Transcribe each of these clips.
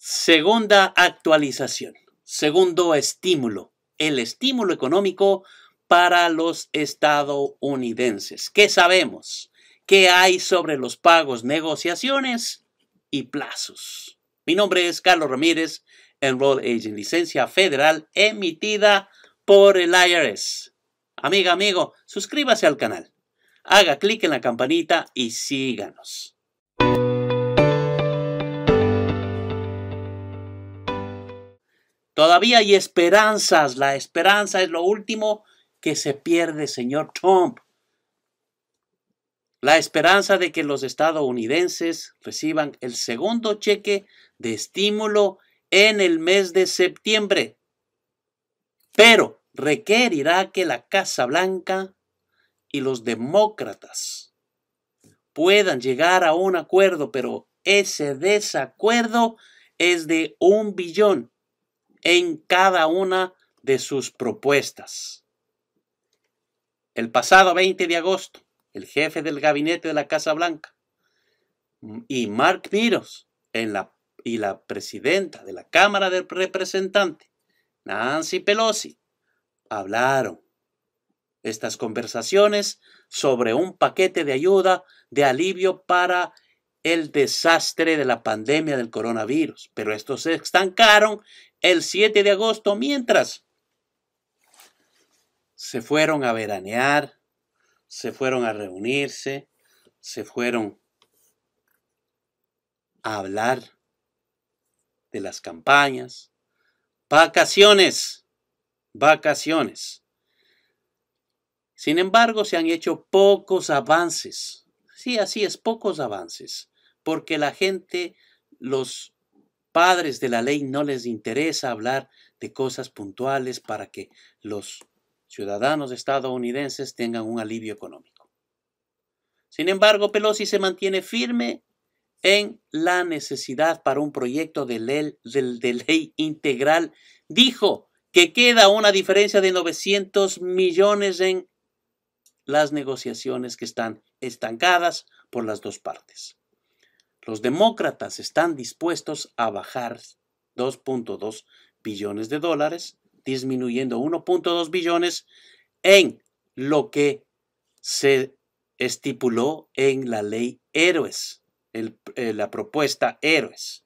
Segunda actualización, segundo estímulo, el estímulo económico para los estadounidenses. ¿Qué sabemos? ¿Qué hay sobre los pagos, negociaciones y plazos? Mi nombre es Carlos Ramírez, Enroll Agent, licencia federal emitida por el IRS. Amiga, amigo, suscríbase al canal haga clic en la campanita y síganos. Todavía hay esperanzas. La esperanza es lo último que se pierde, señor Trump. La esperanza de que los estadounidenses reciban el segundo cheque de estímulo en el mes de septiembre. Pero requerirá que la Casa Blanca y los demócratas puedan llegar a un acuerdo, pero ese desacuerdo es de un billón en cada una de sus propuestas. El pasado 20 de agosto, el jefe del gabinete de la Casa Blanca y Mark Miros en la, y la presidenta de la Cámara de Representantes, Nancy Pelosi, hablaron estas conversaciones sobre un paquete de ayuda de alivio para el desastre de la pandemia del coronavirus, pero estos se estancaron el 7 de agosto, mientras se fueron a veranear, se fueron a reunirse, se fueron a hablar de las campañas. Vacaciones, vacaciones. Sin embargo, se han hecho pocos avances. Sí, así es, pocos avances, porque la gente los padres de la ley no les interesa hablar de cosas puntuales para que los ciudadanos estadounidenses tengan un alivio económico. Sin embargo, Pelosi se mantiene firme en la necesidad para un proyecto de ley, integral. Dijo que queda una diferencia de 900 millones en las negociaciones que están estancadas por las dos partes. Los demócratas están dispuestos a bajar 2.2 billones de dólares, disminuyendo 1.2 billones en lo que se estipuló en la ley héroes, eh, la propuesta héroes.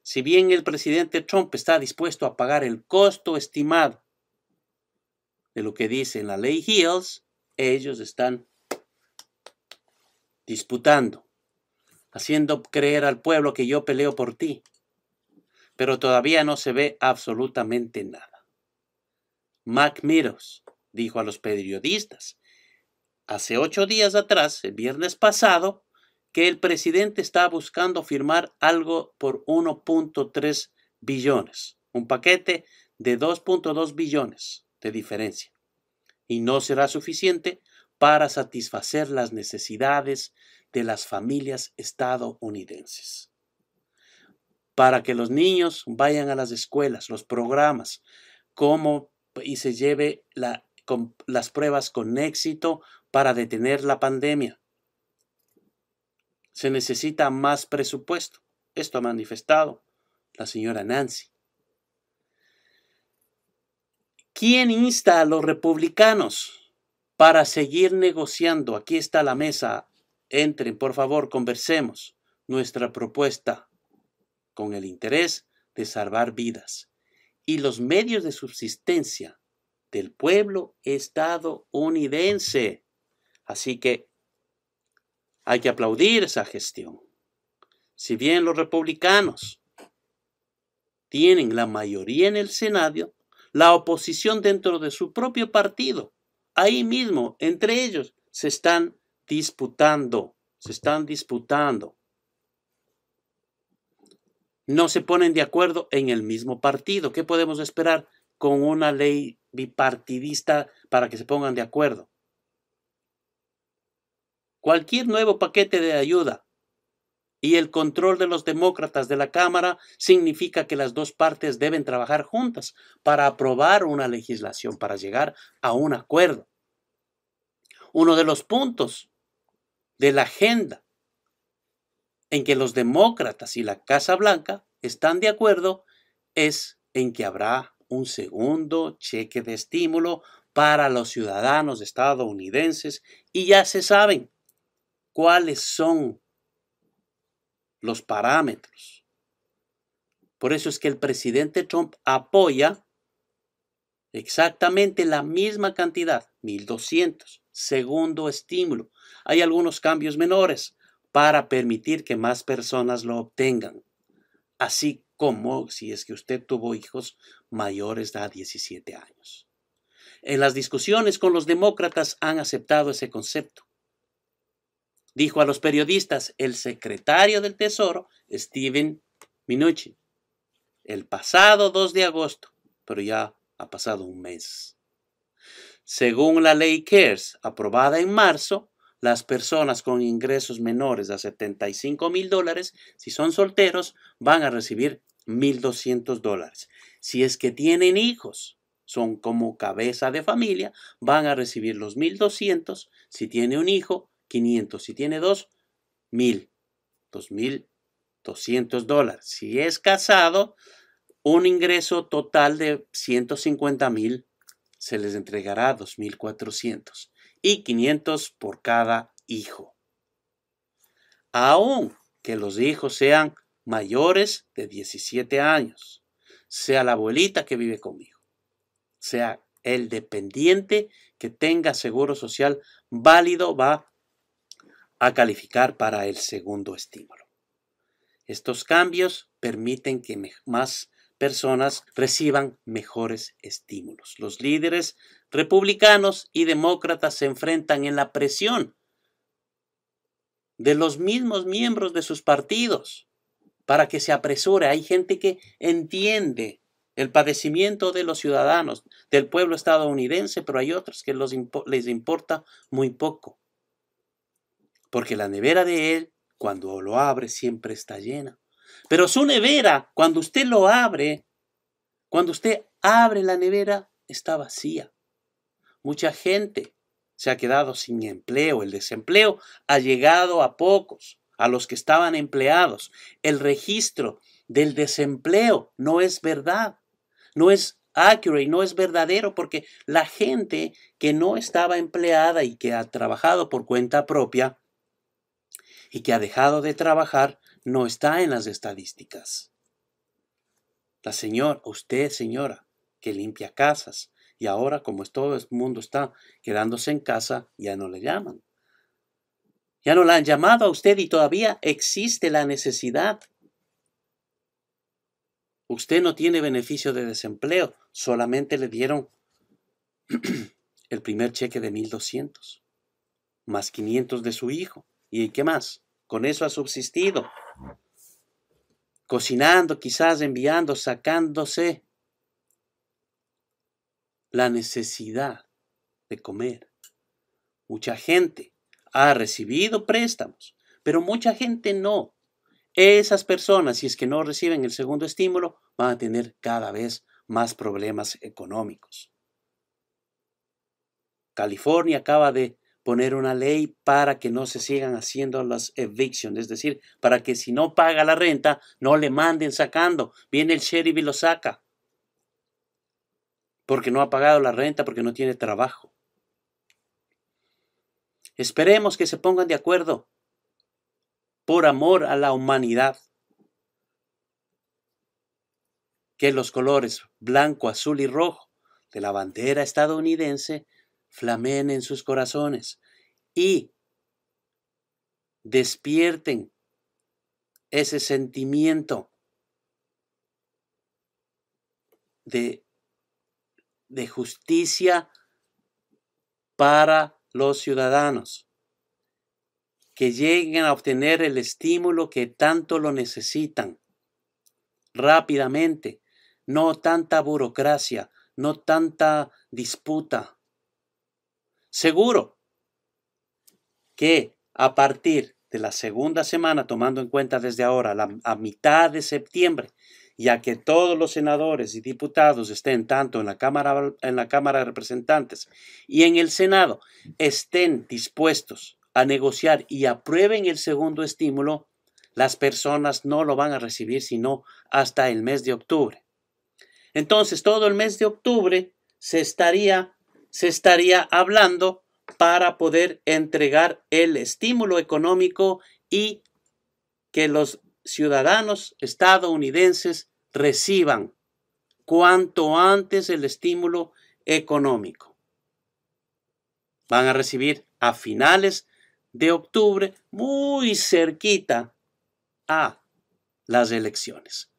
Si bien el presidente Trump está dispuesto a pagar el costo estimado de lo que dice en la ley Hills, ellos están disputando haciendo creer al pueblo que yo peleo por ti. Pero todavía no se ve absolutamente nada. Mac Miros dijo a los periodistas hace ocho días atrás, el viernes pasado, que el presidente está buscando firmar algo por 1.3 billones, un paquete de 2.2 billones de diferencia. Y no será suficiente para satisfacer las necesidades de las familias estadounidenses. Para que los niños vayan a las escuelas, los programas, como y se lleve las pruebas con éxito para detener la pandemia. Se necesita más presupuesto. Esto ha manifestado la señora Nancy. ¿Quién insta a los republicanos para seguir negociando. Aquí está la mesa. Entren, por favor, conversemos nuestra propuesta con el interés de salvar vidas. Y los medios de subsistencia del pueblo estadounidense. Así que hay que aplaudir esa gestión. Si bien los republicanos tienen la mayoría en el Senado, la oposición dentro de su propio partido ahí mismo, entre ellos, se están disputando, se están disputando. No se ponen de acuerdo en el mismo partido. ¿Qué podemos esperar con una ley bipartidista para que se pongan de acuerdo? Cualquier nuevo paquete de ayuda y el control de los demócratas de la Cámara significa que las dos partes deben trabajar juntas para aprobar una legislación, para llegar a un acuerdo. Uno de los puntos de la agenda en que los demócratas y la Casa Blanca están de acuerdo es en que habrá un segundo cheque de estímulo para los ciudadanos estadounidenses y ya se saben cuáles son los parámetros. Por eso es que el presidente Trump apoya exactamente la misma cantidad, 1.200, segundo estímulo. Hay algunos cambios menores para permitir que más personas lo obtengan, así como si es que usted tuvo hijos mayores de 17 años. En las discusiones con los demócratas han aceptado ese concepto dijo a los periodistas el secretario del Tesoro, Steven Minucci, el pasado 2 de agosto, pero ya ha pasado un mes. Según la ley CARES, aprobada en marzo, las personas con ingresos menores a 75 mil dólares, si son solteros, van a recibir 1.200 dólares. Si es que tienen hijos, son como cabeza de familia, van a recibir los 1.200. Si tiene un hijo, 500. Si tiene dos, 2200 dólares. Si es casado, un ingreso total de 150 mil se les entregará 2400 y 500 por cada hijo. Aun que los hijos sean mayores de 17 años, sea la abuelita que vive conmigo, sea el dependiente que tenga seguro social válido va a calificar para el segundo estímulo. Estos cambios permiten que más personas reciban mejores estímulos. Los líderes republicanos y demócratas se enfrentan en la presión de los mismos miembros de sus partidos para que se apresure. Hay gente que entiende el padecimiento de los ciudadanos, del pueblo estadounidense, pero hay otros que les importa muy poco porque la nevera de él, cuando lo abre, siempre está llena. Pero su nevera, cuando usted lo abre, cuando usted abre la nevera, está vacía. Mucha gente se ha quedado sin empleo. El desempleo ha llegado a pocos, a los que estaban empleados. El registro del desempleo no es verdad, no es accurate, no es verdadero, porque la gente que no estaba empleada y que ha trabajado por cuenta propia y que ha dejado de trabajar no está en las estadísticas. La señora, usted señora, que limpia casas y ahora como todo el mundo está quedándose en casa, ya no le llaman. Ya no la han llamado a usted y todavía existe la necesidad. Usted no tiene beneficio de desempleo, solamente le dieron el primer cheque de 1.200, más 500 de su hijo. ¿Y qué más? Con eso ha subsistido. Cocinando, quizás enviando, sacándose la necesidad de comer. Mucha gente ha recibido préstamos, pero mucha gente no. Esas personas, si es que no reciben el segundo estímulo, van a tener cada vez más problemas económicos. California acaba de poner una ley para que no se sigan haciendo las evictions. es decir, para que si no paga la renta, no le manden sacando. Viene el sheriff y lo saca. Porque no ha pagado la renta, porque no tiene trabajo. Esperemos que se pongan de acuerdo por amor a la humanidad. Que los colores blanco, azul y rojo de la bandera estadounidense flamen en sus corazones y despierten ese sentimiento de, de justicia para los ciudadanos que lleguen a obtener el estímulo que tanto lo necesitan rápidamente, no tanta burocracia, no tanta disputa, Seguro que a partir de la segunda semana, tomando en cuenta desde ahora la, a mitad de septiembre, ya que todos los senadores y diputados estén tanto en la Cámara, en la Cámara de Representantes y en el Senado, estén dispuestos a negociar y aprueben el segundo estímulo, las personas no lo van a recibir sino hasta el mes de octubre. Entonces, todo el mes de octubre se estaría se estaría hablando para poder entregar el estímulo económico y que los ciudadanos estadounidenses reciban cuanto antes el estímulo económico. Van a recibir a finales de octubre, muy cerquita a las elecciones.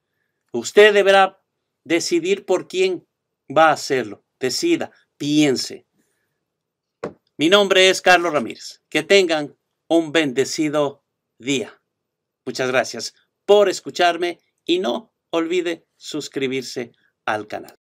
Usted deberá decidir por quién va a hacerlo. Decida, piense. Mi nombre es Carlos Ramírez. Que tengan un bendecido día. Muchas gracias por escucharme y no olvide suscribirse al canal.